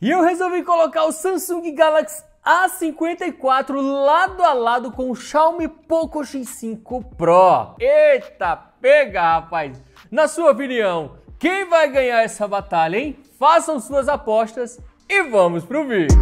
E eu resolvi colocar o Samsung Galaxy A54 lado a lado com o Xiaomi Poco X5 Pro. Eita, pega, rapaz! Na sua opinião, quem vai ganhar essa batalha, hein? Façam suas apostas e vamos pro vídeo.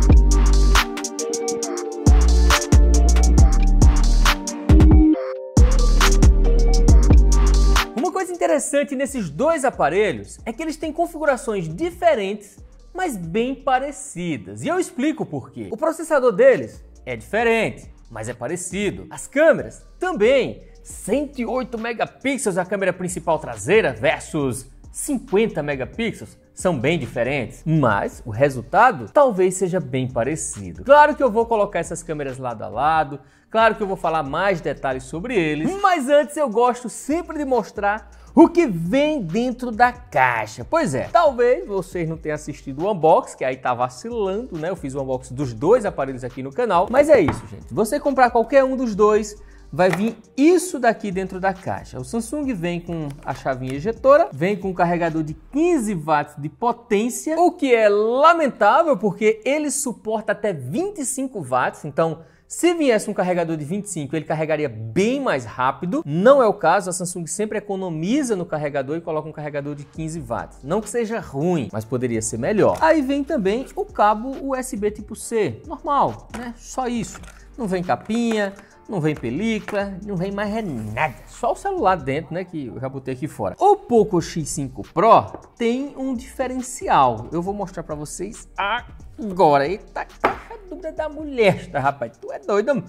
interessante nesses dois aparelhos é que eles têm configurações diferentes mas bem parecidas. E eu explico por quê. O processador deles é diferente, mas é parecido. As câmeras também. 108 megapixels a câmera principal traseira versus 50 megapixels são bem diferentes, mas o resultado talvez seja bem parecido. Claro que eu vou colocar essas câmeras lado a lado, claro que eu vou falar mais detalhes sobre eles, mas antes eu gosto sempre de mostrar o que vem dentro da caixa. Pois é, talvez vocês não tenham assistido o unboxing, que aí tá vacilando, né? Eu fiz o unboxing dos dois aparelhos aqui no canal, mas é isso, gente. Você comprar qualquer um dos dois, vai vir isso daqui dentro da caixa. O Samsung vem com a chavinha ejetora, vem com um carregador de 15 watts de potência, o que é lamentável porque ele suporta até 25 watts, então se viesse um carregador de 25, ele carregaria bem mais rápido. Não é o caso, a Samsung sempre economiza no carregador e coloca um carregador de 15 watts. Não que seja ruim, mas poderia ser melhor. Aí vem também o cabo USB tipo C, normal, né? Só isso. Não vem capinha, não vem película, não vem mais nada. Só o celular dentro, né, que eu já botei aqui fora. O Poco X5 Pro tem um diferencial. Eu vou mostrar para vocês aqui agora. Eita, tá dúvida da mulher, tá, rapaz? Tu é doido,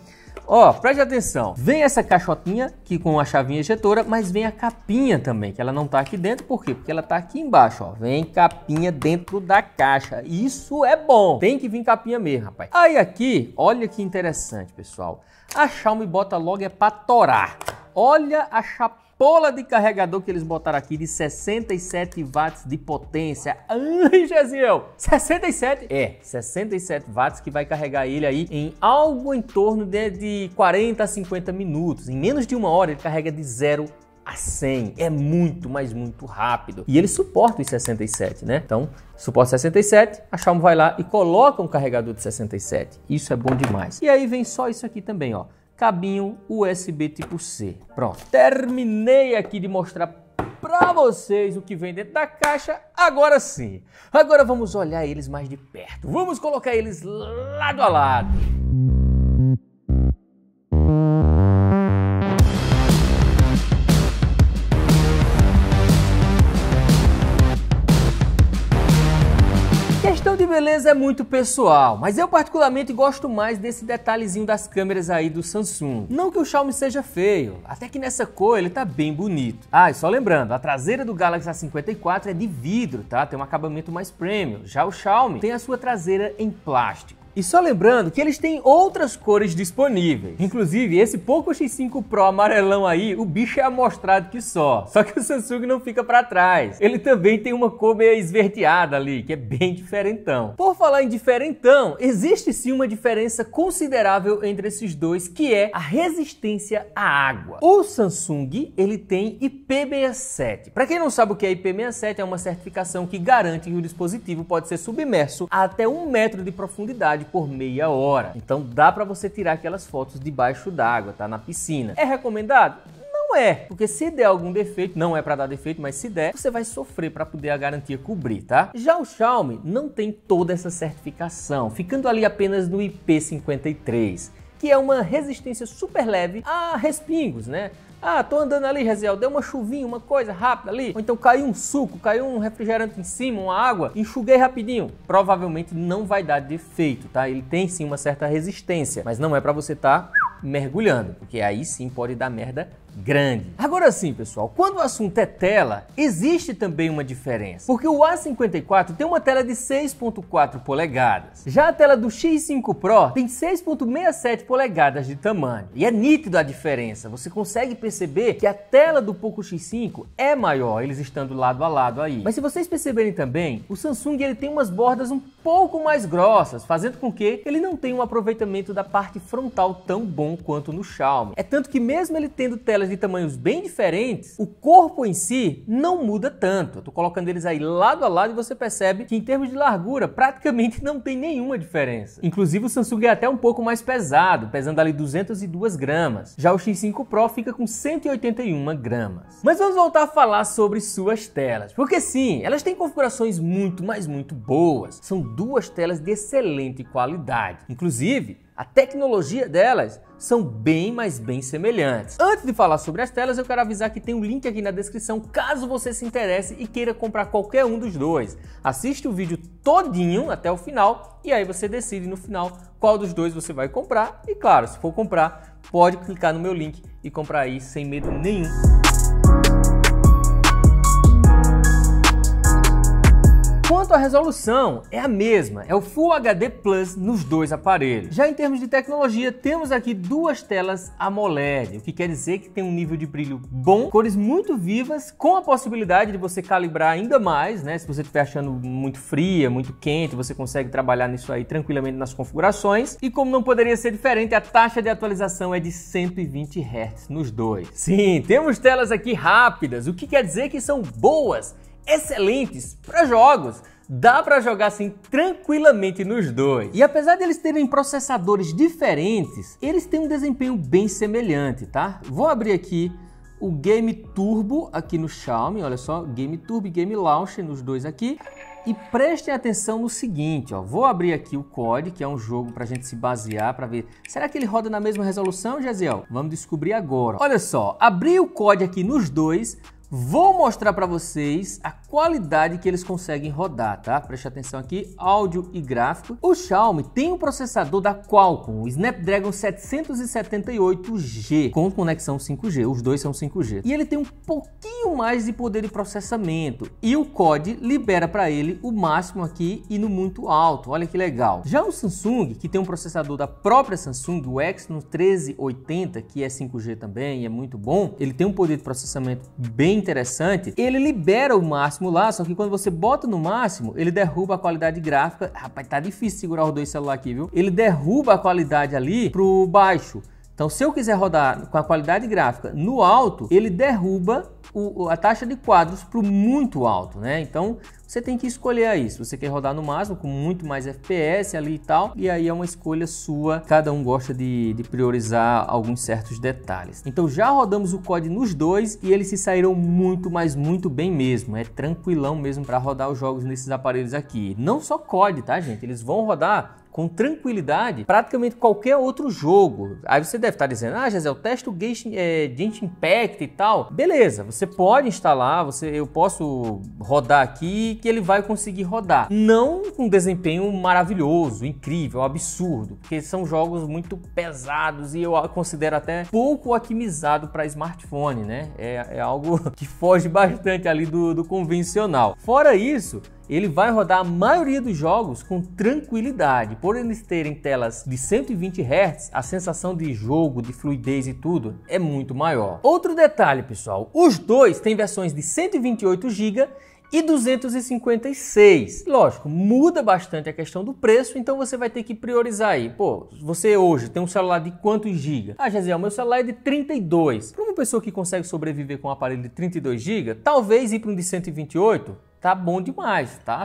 Ó, preste atenção. Vem essa caixotinha aqui com a chavinha ejetora, mas vem a capinha também, que ela não tá aqui dentro. Por quê? Porque ela tá aqui embaixo, ó. Vem capinha dentro da caixa. Isso é bom. Tem que vir capinha mesmo, rapaz. Aí aqui, olha que interessante, pessoal. A Xiaomi bota logo é pra torar. Olha a chapa Pola de carregador que eles botaram aqui de 67 watts de potência. Ai, Gesiel! 67? É, 67 watts que vai carregar ele aí em algo em torno de, de 40 a 50 minutos. Em menos de uma hora ele carrega de 0 a 100. É muito, mas muito rápido. E ele suporta os 67, né? Então, suporta 67, a Xiaomi vai lá e coloca um carregador de 67. Isso é bom demais. E aí vem só isso aqui também, ó cabinho USB tipo C. Pronto, terminei aqui de mostrar para vocês o que vem dentro da caixa, agora sim. Agora vamos olhar eles mais de perto. Vamos colocar eles lado a lado. de beleza é muito pessoal, mas eu particularmente gosto mais desse detalhezinho das câmeras aí do Samsung. Não que o Xiaomi seja feio, até que nessa cor ele tá bem bonito. Ah, e só lembrando, a traseira do Galaxy A54 é de vidro, tá? Tem um acabamento mais premium. Já o Xiaomi tem a sua traseira em plástico. E só lembrando que eles têm outras cores disponíveis. Inclusive, esse Poco X5 Pro amarelão aí, o bicho é amostrado que só. Só que o Samsung não fica para trás. Ele também tem uma cor meio esverdeada ali, que é bem diferentão. Por falar em diferentão, existe sim uma diferença considerável entre esses dois, que é a resistência à água. O Samsung, ele tem IP67. Para quem não sabe o que é IP67, é uma certificação que garante que o dispositivo pode ser submerso a até um metro de profundidade por meia hora. Então dá para você tirar aquelas fotos debaixo d'água, tá na piscina. É recomendado? Não é, porque se der algum defeito, não é para dar defeito, mas se der, você vai sofrer para poder a garantia cobrir, tá? Já o Xiaomi não tem toda essa certificação, ficando ali apenas no IP53 que é uma resistência super leve a respingos, né? Ah, tô andando ali, Reziel, deu uma chuvinha, uma coisa rápida ali. Ou então caiu um suco, caiu um refrigerante em cima, uma água, enxuguei rapidinho. Provavelmente não vai dar defeito, tá? Ele tem sim uma certa resistência, mas não é para você estar tá mergulhando, porque aí sim pode dar merda grande. Agora sim, pessoal, quando o assunto é tela, existe também uma diferença, porque o A54 tem uma tela de 6.4 polegadas. Já a tela do X5 Pro tem 6.67 polegadas de tamanho. E é nítido a diferença, você consegue perceber que a tela do Poco X5 é maior, eles estando lado a lado aí. Mas se vocês perceberem também, o Samsung ele tem umas bordas um pouco mais grossas, fazendo com que ele não tenha um aproveitamento da parte frontal tão bom quanto no Xiaomi. É tanto que mesmo ele tendo tela elas de tamanhos bem diferentes, o corpo em si não muda tanto. Eu tô colocando eles aí lado a lado e você percebe que em termos de largura praticamente não tem nenhuma diferença. Inclusive o Samsung é até um pouco mais pesado, pesando ali 202 gramas. Já o X5 Pro fica com 181 gramas. Mas vamos voltar a falar sobre suas telas, porque sim, elas têm configurações muito, mas muito boas. São duas telas de excelente qualidade. Inclusive, a tecnologia delas são bem, mas bem semelhantes. Antes de falar sobre as telas, eu quero avisar que tem um link aqui na descrição caso você se interesse e queira comprar qualquer um dos dois. Assiste o vídeo todinho até o final e aí você decide no final qual dos dois você vai comprar. E claro, se for comprar, pode clicar no meu link e comprar aí sem medo nenhum. Quanto à resolução, é a mesma, é o Full HD Plus nos dois aparelhos. Já em termos de tecnologia, temos aqui duas telas AMOLED, o que quer dizer que tem um nível de brilho bom, cores muito vivas, com a possibilidade de você calibrar ainda mais, né? Se você estiver achando muito fria, muito quente, você consegue trabalhar nisso aí tranquilamente nas configurações. E como não poderia ser diferente, a taxa de atualização é de 120 Hz nos dois. Sim, temos telas aqui rápidas, o que quer dizer que são boas excelentes para jogos. Dá para jogar assim tranquilamente nos dois. E apesar deles terem processadores diferentes, eles têm um desempenho bem semelhante, tá? Vou abrir aqui o Game Turbo aqui no Xiaomi, olha só, Game Turbo e Game Launch nos dois aqui. E prestem atenção no seguinte, ó, vou abrir aqui o COD, que é um jogo para a gente se basear, para ver, será que ele roda na mesma resolução, Jaziel? Vamos descobrir agora. Olha só, abri o COD aqui nos dois, Vou mostrar para vocês a qualidade que eles conseguem rodar, tá? Preste atenção aqui, áudio e gráfico. O Xiaomi tem um processador da Qualcomm, o Snapdragon 778G, com conexão 5G, os dois são 5G. E ele tem um pouquinho mais de poder de processamento, e o COD libera para ele o máximo aqui e no muito alto, olha que legal. Já o Samsung, que tem um processador da própria Samsung, o Exynos 1380, que é 5G também, e é muito bom, ele tem um poder de processamento bem interessante, ele libera o máximo lá, só que quando você bota no máximo, ele derruba a qualidade gráfica. Rapaz, tá difícil segurar os dois celulares aqui, viu? Ele derruba a qualidade ali pro baixo. Então, se eu quiser rodar com a qualidade gráfica no alto, ele derruba o, a taxa de quadros para o muito alto, né? Então, você tem que escolher aí se você quer rodar no máximo, com muito mais FPS ali e tal. E aí é uma escolha sua, cada um gosta de, de priorizar alguns certos detalhes. Então, já rodamos o COD nos dois e eles se saíram muito, mas muito bem mesmo. É tranquilão mesmo para rodar os jogos nesses aparelhos aqui. Não só COD, tá, gente? Eles vão rodar com tranquilidade praticamente qualquer outro jogo. Aí você deve estar dizendo, ah, já é o Genshin, é, Genshin Impact e tal. Beleza, você pode instalar, você, eu posso rodar aqui que ele vai conseguir rodar. Não com desempenho maravilhoso, incrível, absurdo, porque são jogos muito pesados e eu considero até pouco otimizado para smartphone, né? É, é, algo que foge bastante ali do, do convencional. Fora isso, ele vai rodar a maioria dos jogos com tranquilidade. Por eles terem telas de 120 Hz, a sensação de jogo, de fluidez e tudo é muito maior. Outro detalhe, pessoal, os dois têm versões de 128 GB e 256. Lógico, muda bastante a questão do preço, então você vai ter que priorizar aí. Pô, você hoje tem um celular de quantos GB? Ah, Gesiel, meu celular é de 32. Para uma pessoa que consegue sobreviver com um aparelho de 32 GB, talvez ir para um de 128 tá bom demais, tá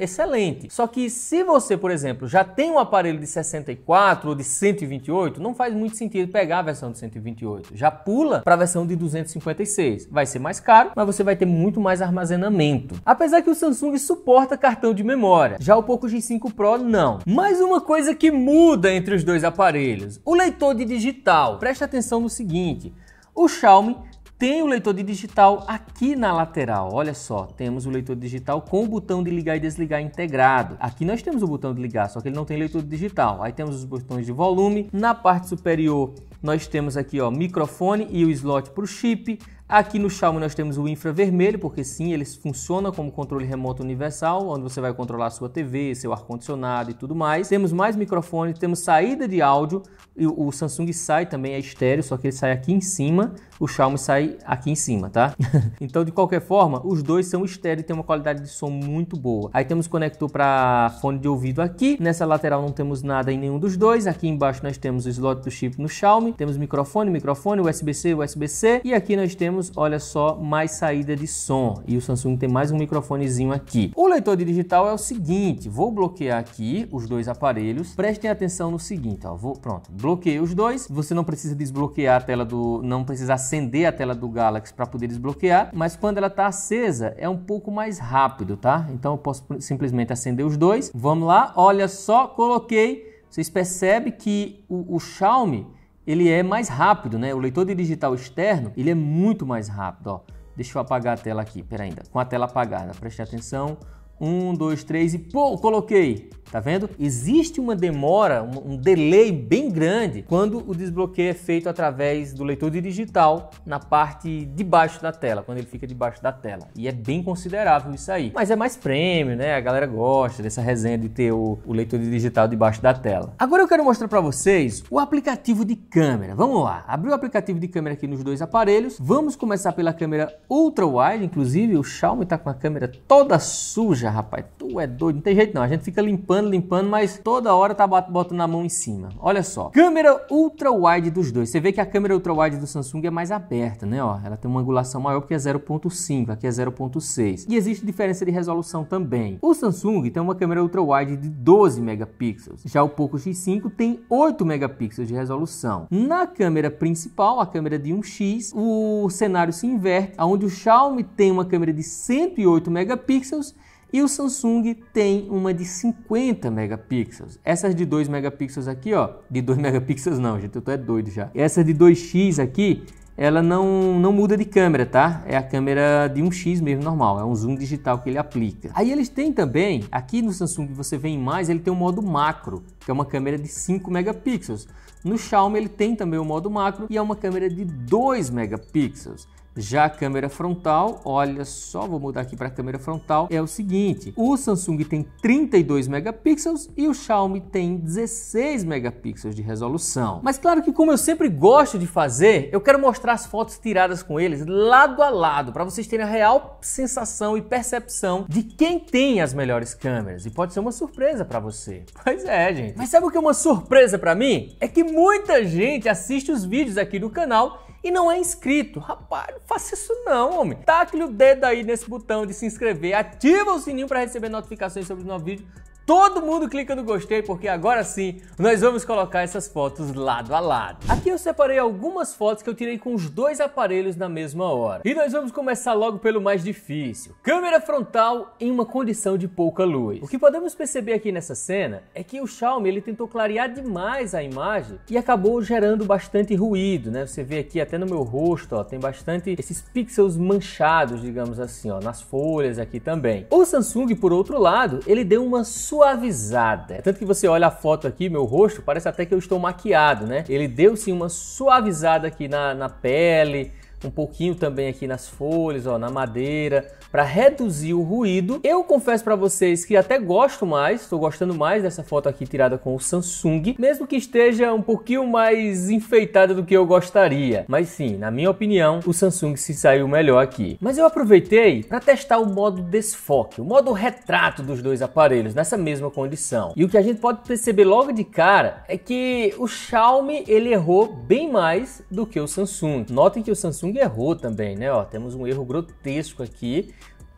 excelente. Só que se você, por exemplo, já tem um aparelho de 64 ou de 128, não faz muito sentido pegar a versão de 128. Já pula para a versão de 256. Vai ser mais caro, mas você vai ter muito mais armazenamento. Apesar que o Samsung suporta cartão de memória, já o Poco G5 Pro não. mais uma coisa que muda entre os dois aparelhos, o leitor de digital. Preste atenção no seguinte, o Xiaomi tem o leitor de digital aqui na lateral. Olha só, temos o leitor digital com o botão de ligar e desligar integrado. Aqui nós temos o botão de ligar, só que ele não tem leitor digital. Aí temos os botões de volume. Na parte superior, nós temos aqui ó, microfone e o slot para o chip. Aqui no Xiaomi nós temos o infravermelho, porque sim, ele funciona como controle remoto universal, onde você vai controlar sua TV, seu ar-condicionado e tudo mais. Temos mais microfone, temos saída de áudio, o Samsung sai também é estéreo, só que ele sai aqui em cima, o Xiaomi sai aqui em cima, tá? então, de qualquer forma, os dois são estéreo e tem uma qualidade de som muito boa. Aí temos conector para fone de ouvido aqui, nessa lateral não temos nada em nenhum dos dois, aqui embaixo nós temos o slot do chip no Xiaomi, temos microfone, microfone, USB-C, USB-C e aqui nós temos olha só, mais saída de som. E o Samsung tem mais um microfonezinho aqui. O leitor de digital é o seguinte, vou bloquear aqui os dois aparelhos. Prestem atenção no seguinte, ó, vou, pronto, bloqueei os dois. Você não precisa desbloquear a tela do, não precisa acender a tela do Galaxy para poder desbloquear, mas quando ela está acesa é um pouco mais rápido, tá? Então eu posso simplesmente acender os dois. Vamos lá, olha só, coloquei. Vocês percebem que o, o Xiaomi ele é mais rápido, né? O leitor de digital externo, ele é muito mais rápido, ó. Deixa eu apagar a tela aqui, pera ainda. Com a tela apagada, preste atenção. Um, dois, três e pô, coloquei. Tá vendo? Existe uma demora, um delay bem grande quando o desbloqueio é feito através do leitor de digital na parte de baixo da tela, quando ele fica debaixo da tela. E é bem considerável isso aí. Mas é mais prêmio, né? A galera gosta dessa resenha de ter o, o leitor de digital debaixo da tela. Agora eu quero mostrar para vocês o aplicativo de câmera. Vamos lá. Abri o aplicativo de câmera aqui nos dois aparelhos. Vamos começar pela câmera ultra wide, inclusive o Xiaomi tá com a câmera toda suja, rapaz, tu é doido, não tem jeito não. A gente fica limpando, limpando, mas toda hora tá botando a mão em cima. Olha só, câmera ultra-wide dos dois. Você vê que a câmera ultra-wide do Samsung é mais aberta, né? Ó, ela tem uma angulação maior porque é 0.5, aqui é 0.6. E existe diferença de resolução também. O Samsung tem uma câmera ultra-wide de 12 megapixels. Já o Poco X5 tem 8 megapixels de resolução. Na câmera principal, a câmera de 1x, o cenário se inverte, onde o Xiaomi tem uma câmera de 108 megapixels e o Samsung tem uma de 50 megapixels. Essas de 2 megapixels aqui, ó, de 2 megapixels não, gente, eu tô é doido já. Essa de 2x aqui, ela não, não muda de câmera, tá? É a câmera de 1x mesmo, normal, é um zoom digital que ele aplica. Aí eles têm também, aqui no Samsung você vê em mais, ele tem o modo macro, que é uma câmera de 5 megapixels. No Xiaomi ele tem também o modo macro e é uma câmera de 2 megapixels. Já a câmera frontal, olha só, vou mudar aqui para a câmera frontal, é o seguinte, o Samsung tem 32 megapixels e o Xiaomi tem 16 megapixels de resolução. Mas claro que como eu sempre gosto de fazer, eu quero mostrar as fotos tiradas com eles lado a lado, para vocês terem a real sensação e percepção de quem tem as melhores câmeras. E pode ser uma surpresa para você. Pois é, gente. Mas sabe o que é uma surpresa para mim? É que muita gente assiste os vídeos aqui do canal e não é inscrito. Rapaz, não faça isso não, homem. Taque o dedo aí nesse botão de se inscrever, ativa o sininho para receber notificações sobre o novos vídeos. Todo mundo clica no gostei porque agora sim nós vamos colocar essas fotos lado a lado. Aqui eu separei algumas fotos que eu tirei com os dois aparelhos na mesma hora. E nós vamos começar logo pelo mais difícil. Câmera frontal em uma condição de pouca luz. O que podemos perceber aqui nessa cena é que o Xiaomi ele tentou clarear demais a imagem e acabou gerando bastante ruído, né? Você vê aqui até no meu rosto, ó, tem bastante esses pixels manchados, digamos assim, ó, nas folhas aqui também. O Samsung, por outro lado, ele deu uma suavizada. É tanto que você olha a foto aqui, meu rosto, parece até que eu estou maquiado, né? Ele deu sim uma suavizada aqui na, na pele, um pouquinho também aqui nas folhas, ó, na madeira, para reduzir o ruído. Eu confesso para vocês que até gosto mais, estou gostando mais dessa foto aqui tirada com o Samsung, mesmo que esteja um pouquinho mais enfeitada do que eu gostaria. Mas sim, na minha opinião, o Samsung se saiu melhor aqui. Mas eu aproveitei para testar o modo desfoque, o modo retrato dos dois aparelhos nessa mesma condição. E o que a gente pode perceber logo de cara é que o Xiaomi ele errou bem mais do que o Samsung. Notem que o Samsung errou também, né? Ó, temos um erro grotesco aqui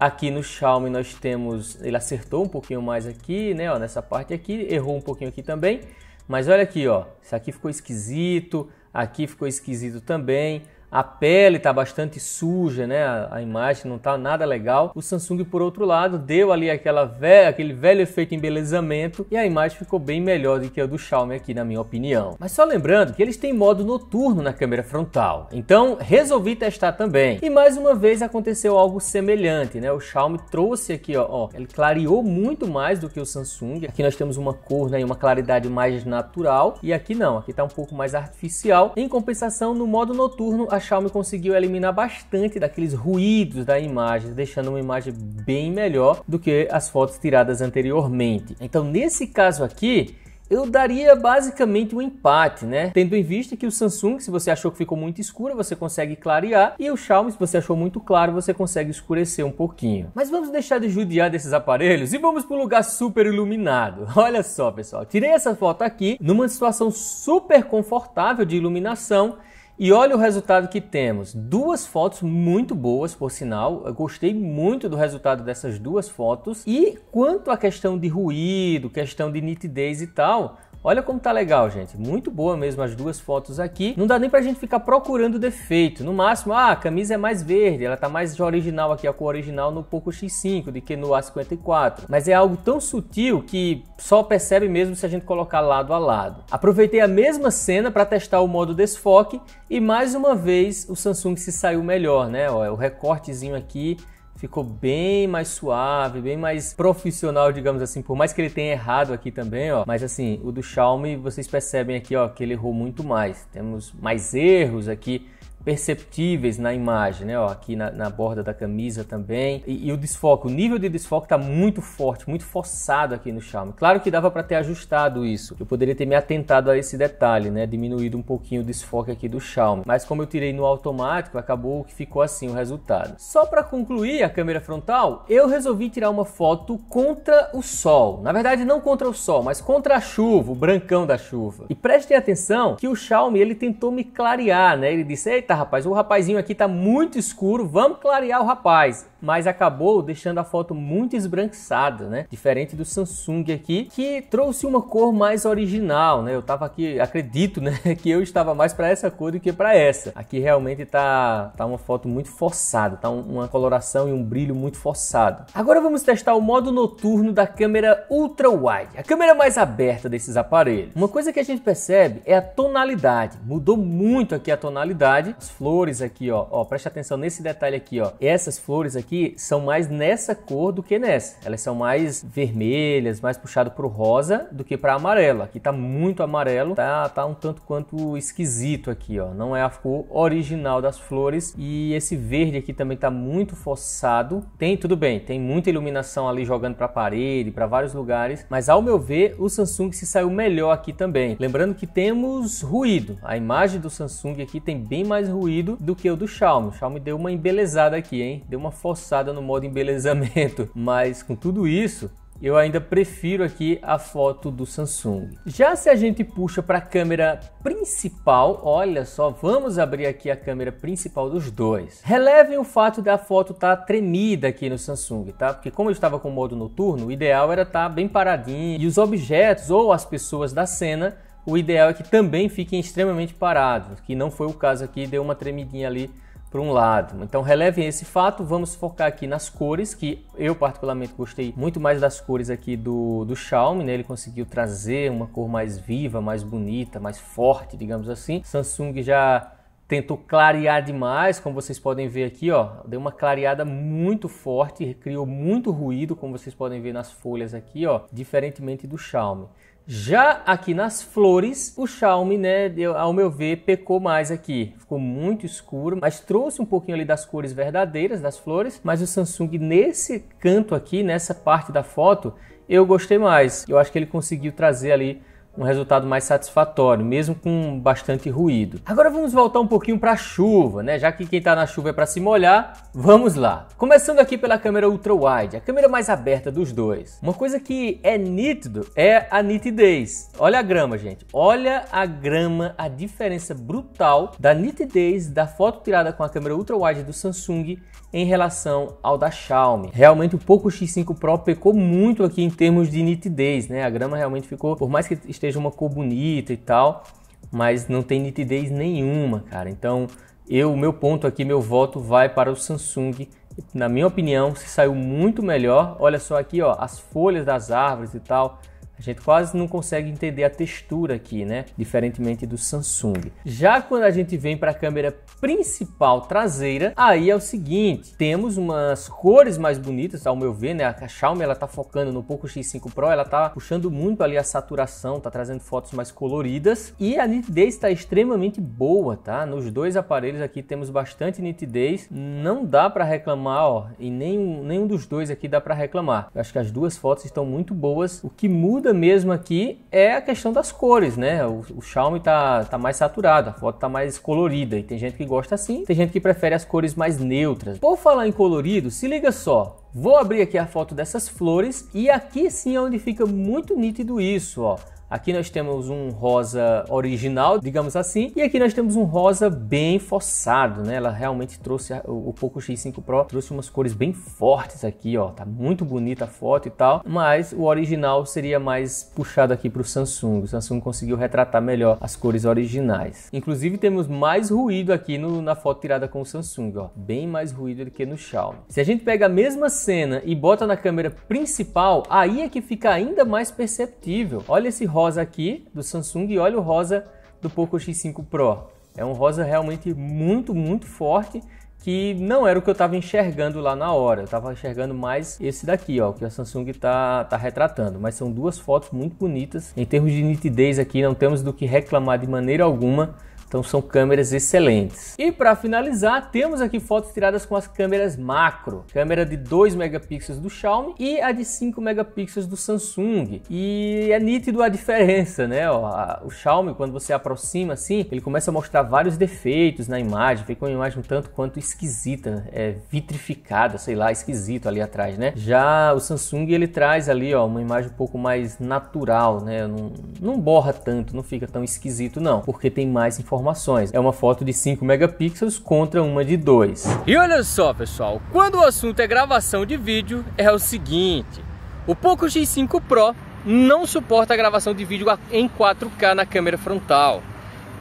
Aqui no Xiaomi nós temos, ele acertou um pouquinho mais aqui, né, ó, nessa parte aqui, errou um pouquinho aqui também, mas olha aqui, ó, isso aqui ficou esquisito, aqui ficou esquisito também a pele está bastante suja, né? A, imagem não está nada legal. O Samsung, por outro lado, deu ali aquela ve aquele velho efeito embelezamento e a imagem ficou bem melhor do que a do Xiaomi aqui, na minha opinião. Mas só lembrando que eles têm modo noturno na câmera frontal, então resolvi testar também. E mais uma vez aconteceu algo semelhante, né? O Xiaomi trouxe aqui, ó, ó ele clareou muito mais do que o Samsung. Aqui nós temos uma cor, né, e uma claridade mais natural e aqui não, aqui está um pouco mais artificial. Em compensação, no modo noturno, a Xiaomi conseguiu eliminar bastante daqueles ruídos da imagem, deixando uma imagem bem melhor do que as fotos tiradas anteriormente. Então, nesse caso aqui, eu daria basicamente um empate, né? Tendo em vista que o Samsung, se você achou que ficou muito escuro, você consegue clarear, e o Xiaomi, se você achou muito claro, você consegue escurecer um pouquinho. Mas vamos deixar de judiar desses aparelhos e vamos para um lugar super iluminado. Olha só, pessoal, tirei essa foto aqui numa situação super confortável de iluminação e olha o resultado que temos. Duas fotos muito boas, por sinal. Eu gostei muito do resultado dessas duas fotos. E quanto à questão de ruído, questão de nitidez e tal, Olha como tá legal, gente. Muito boa mesmo as duas fotos aqui. Não dá nem pra gente ficar procurando defeito. No máximo, ah, a camisa é mais verde, ela tá mais original aqui, a cor original no Poco X5 do que no A54. Mas é algo tão sutil que só percebe mesmo se a gente colocar lado a lado. Aproveitei a mesma cena para testar o modo desfoque e mais uma vez o Samsung se saiu melhor, né? Ó, é o recortezinho aqui ficou bem mais suave, bem mais profissional, digamos assim. Por mais que ele tenha errado aqui também, ó. Mas assim, o do Xiaomi, vocês percebem aqui, ó, que ele errou muito mais. Temos mais erros aqui perceptíveis na imagem, né? Ó, aqui na, na, borda da camisa também. E, e, o desfoque, o nível de desfoque está muito forte, muito forçado aqui no Xiaomi. Claro que dava para ter ajustado isso. Eu poderia ter me atentado a esse detalhe, né? Diminuído um pouquinho o desfoque aqui do Xiaomi. Mas como eu tirei no automático, acabou que ficou assim o resultado. Só para concluir a câmera frontal, eu resolvi tirar uma foto contra o sol. Na verdade, não contra o sol, mas contra a chuva, o brancão da chuva. E prestem atenção que o Xiaomi ele tentou me clarear, né? Ele disse: "Eita, rapaz, o rapazinho aqui tá muito escuro, vamos clarear o rapaz mas acabou deixando a foto muito esbranquiçada, né? Diferente do Samsung aqui, que trouxe uma cor mais original, né? Eu tava aqui, acredito, né, que eu estava mais para essa cor do que para essa. Aqui realmente tá tá uma foto muito forçada, tá um, uma coloração e um brilho muito forçado. Agora vamos testar o modo noturno da câmera ultra wide, a câmera mais aberta desses aparelhos. Uma coisa que a gente percebe é a tonalidade. Mudou muito aqui a tonalidade. As flores aqui, ó, ó, preste atenção nesse detalhe aqui, ó. Essas flores aqui que são mais nessa cor do que nessa. Elas são mais vermelhas, mais puxado para o rosa do que para amarelo. Aqui está muito amarelo, tá, tá um tanto quanto esquisito aqui, ó. Não é a cor original das flores e esse verde aqui também está muito forçado. Tem tudo bem, tem muita iluminação ali jogando para a parede, para vários lugares, mas ao meu ver, o Samsung se saiu melhor aqui também. Lembrando que temos ruído. A imagem do Samsung aqui tem bem mais ruído do que o do Xiaomi. O Xiaomi deu uma embelezada aqui, hein? Deu uma força avançada no modo embelezamento, mas com tudo isso, eu ainda prefiro aqui a foto do Samsung. Já se a gente puxa para a câmera principal, olha só, vamos abrir aqui a câmera principal dos dois. Relevem o fato da foto estar tá tremida aqui no Samsung, tá? Porque como eu estava com modo noturno, o ideal era estar tá bem paradinho e os objetos ou as pessoas da cena, o ideal é que também fiquem extremamente parados, que não foi o caso aqui, deu uma tremidinha ali para um lado. Então relevem esse fato, vamos focar aqui nas cores, que eu particularmente gostei muito mais das cores aqui do, do Xiaomi, né? ele conseguiu trazer uma cor mais viva, mais bonita, mais forte, digamos assim. Samsung já tentou clarear demais, como vocês podem ver aqui, ó, deu uma clareada muito forte, criou muito ruído, como vocês podem ver nas folhas aqui, ó, diferentemente do Xiaomi. Já aqui nas flores, o Xiaomi, né, ao meu ver, pecou mais aqui. Ficou muito escuro, mas trouxe um pouquinho ali das cores verdadeiras das flores. Mas o Samsung, nesse canto aqui, nessa parte da foto, eu gostei mais. Eu acho que ele conseguiu trazer ali um resultado mais satisfatório, mesmo com bastante ruído. Agora vamos voltar um pouquinho para a chuva, né? Já que quem está na chuva é para se molhar, vamos lá. Começando aqui pela câmera ultra wide, a câmera mais aberta dos dois. Uma coisa que é nítido é a nitidez. Olha a grama, gente. Olha a grama, a diferença brutal da nitidez da foto tirada com a câmera ultra wide do Samsung em relação ao da Xiaomi. Realmente o Poco X5 Pro pecou muito aqui em termos de nitidez, né? A grama realmente ficou, por mais que esteja esteja uma cor bonita e tal, mas não tem nitidez nenhuma, cara. Então, eu, meu ponto aqui, meu voto vai para o Samsung. Na minha opinião, se saiu muito melhor. Olha só aqui, ó, as folhas das árvores e tal. A gente quase não consegue entender a textura aqui, né? Diferentemente do Samsung. Já quando a gente vem para a câmera principal traseira, aí é o seguinte, temos umas cores mais bonitas, ao meu ver, né? A Xiaomi ela tá focando no Poco X5 Pro, ela tá puxando muito ali a saturação, tá trazendo fotos mais coloridas e a nitidez está extremamente boa, tá? Nos dois aparelhos aqui temos bastante nitidez, não dá para reclamar, ó, e nenhum, nenhum dos dois aqui dá para reclamar. Eu acho que as duas fotos estão muito boas. O que muda muda mesmo aqui é a questão das cores, né? O, o Xiaomi tá, tá mais saturado, a foto tá mais colorida e tem gente que gosta assim, tem gente que prefere as cores mais neutras. Por falar em colorido, se liga só, Vou abrir aqui a foto dessas flores e aqui sim é onde fica muito nítido isso, ó. Aqui nós temos um rosa original, digamos assim, e aqui nós temos um rosa bem forçado, né? Ela realmente trouxe o Poco X5 Pro trouxe umas cores bem fortes aqui, ó. Tá muito bonita a foto e tal, mas o original seria mais puxado aqui para o Samsung. O Samsung conseguiu retratar melhor as cores originais. Inclusive temos mais ruído aqui no, na foto tirada com o Samsung, ó. Bem mais ruído do que no Xiaomi. Se a gente pega a mesma cena e bota na câmera principal, aí é que fica ainda mais perceptível. Olha esse rosa aqui do Samsung e olha o rosa do Poco X5 Pro. É um rosa realmente muito, muito forte que não era o que eu estava enxergando lá na hora. Eu estava enxergando mais esse daqui, ó, que a Samsung está tá retratando. Mas são duas fotos muito bonitas. Em termos de nitidez aqui, não temos do que reclamar de maneira alguma. Então são câmeras excelentes. E para finalizar, temos aqui fotos tiradas com as câmeras macro, câmera de 2 megapixels do Xiaomi e a de 5 megapixels do Samsung. E é nítido a diferença, né? O Xiaomi, quando você aproxima assim, ele começa a mostrar vários defeitos na imagem, fica uma imagem tanto quanto esquisita, né? é vitrificada, sei lá, esquisito ali atrás, né? Já o Samsung ele traz ali, ó, uma imagem um pouco mais natural, né? Não, não borra tanto, não fica tão esquisito não, porque tem mais informações informações. É uma foto de 5 megapixels contra uma de 2. E olha só, pessoal, quando o assunto é gravação de vídeo, é o seguinte: o Poco X5 Pro não suporta a gravação de vídeo em 4K na câmera frontal.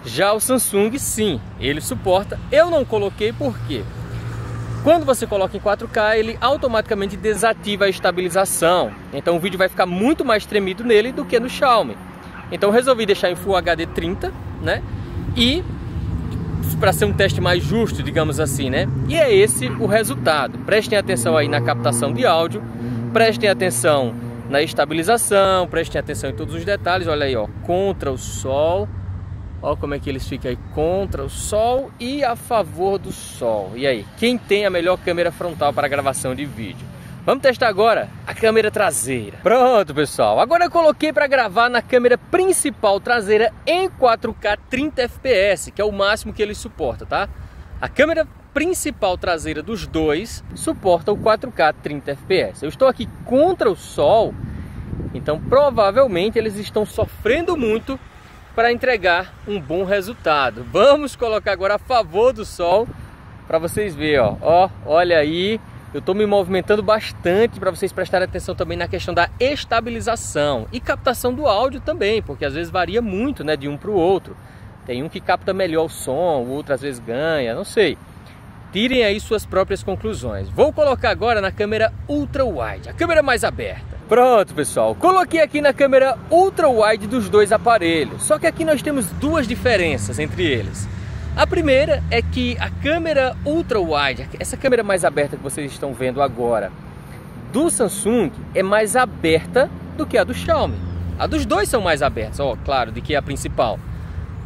Já o Samsung, sim, ele suporta. Eu não coloquei porque, Quando você coloca em 4K, ele automaticamente desativa a estabilização. Então o vídeo vai ficar muito mais tremido nele do que no Xiaomi. Então resolvi deixar em Full HD 30, né? e para ser um teste mais justo, digamos assim, né? E é esse o resultado. Prestem atenção aí na captação de áudio, prestem atenção na estabilização, prestem atenção em todos os detalhes. Olha aí, ó, contra o sol. Olha como é que eles ficam aí contra o sol e a favor do sol. E aí, quem tem a melhor câmera frontal para gravação de vídeo? Vamos testar agora a câmera traseira. Pronto, pessoal. Agora eu coloquei para gravar na câmera principal traseira em 4K 30 fps, que é o máximo que ele suporta, tá? A câmera principal traseira dos dois suporta o 4K 30 fps. Eu estou aqui contra o sol, então provavelmente eles estão sofrendo muito para entregar um bom resultado. Vamos colocar agora a favor do sol para vocês verem, ó. ó. Olha aí eu estou me movimentando bastante para vocês prestarem atenção também na questão da estabilização e captação do áudio também, porque às vezes varia muito né, de um para o outro. Tem um que capta melhor o som, o outro às vezes ganha, não sei. Tirem aí suas próprias conclusões. Vou colocar agora na câmera ultra wide, a câmera mais aberta. Pronto, pessoal. Coloquei aqui na câmera ultra wide dos dois aparelhos. Só que aqui nós temos duas diferenças entre eles. A primeira é que a câmera ultra wide, essa câmera mais aberta que vocês estão vendo agora, do Samsung é mais aberta do que a do Xiaomi. A dos dois são mais abertas, ó, claro, do que a principal.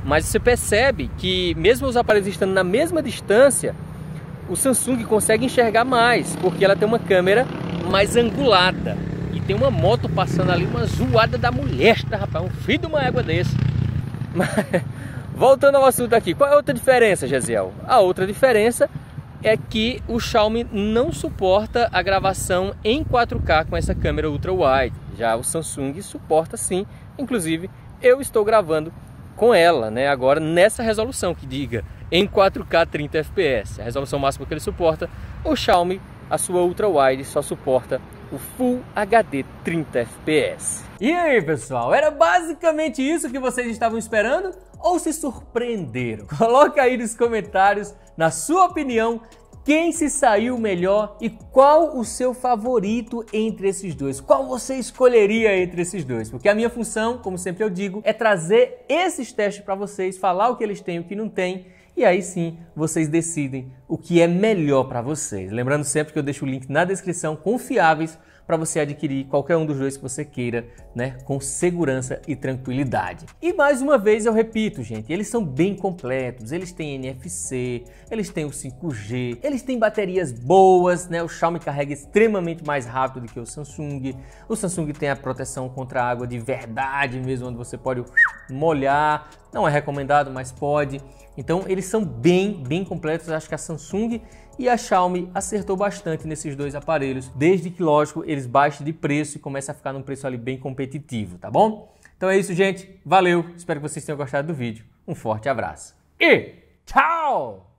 Mas você percebe que mesmo os aparelhos estando na mesma distância, o Samsung consegue enxergar mais, porque ela tem uma câmera mais angulada. E tem uma moto passando ali, uma zoada da mulher, rapaz, um filho de uma égua desse. Mas, voltando ao assunto aqui, qual é a outra diferença, Gesiel? A outra diferença é que o Xiaomi não suporta a gravação em 4K com essa câmera ultra wide. Já o Samsung suporta sim. Inclusive, eu estou gravando com ela, né? Agora nessa resolução que diga em 4K 30 fps, a resolução máxima que ele suporta. O Xiaomi, a sua ultra wide só suporta o Full HD 30 FPS. E aí, pessoal, era basicamente isso que vocês estavam esperando ou se surpreenderam? Coloca aí nos comentários, na sua opinião, quem se saiu melhor e qual o seu favorito entre esses dois? Qual você escolheria entre esses dois? Porque a minha função, como sempre eu digo, é trazer esses testes para vocês, falar o que eles têm e o que não têm, e aí sim vocês decidem o que é melhor para vocês. Lembrando sempre que eu deixo o link na descrição, confiáveis, para você adquirir qualquer um dos dois que você queira, né, com segurança e tranquilidade. E mais uma vez eu repito, gente, eles são bem completos, eles têm NFC, eles têm o 5G, eles têm baterias boas, né, o Xiaomi carrega extremamente mais rápido do que o Samsung. O Samsung tem a proteção contra água de verdade mesmo, onde você pode molhar, não é recomendado, mas pode. Então eles são bem, bem completos. acho que a Samsung e a Xiaomi acertou bastante nesses dois aparelhos, desde que, lógico, eles baixem de preço e comece a ficar num preço ali bem competitivo, tá bom? Então é isso, gente. Valeu. Espero que vocês tenham gostado do vídeo. Um forte abraço e tchau!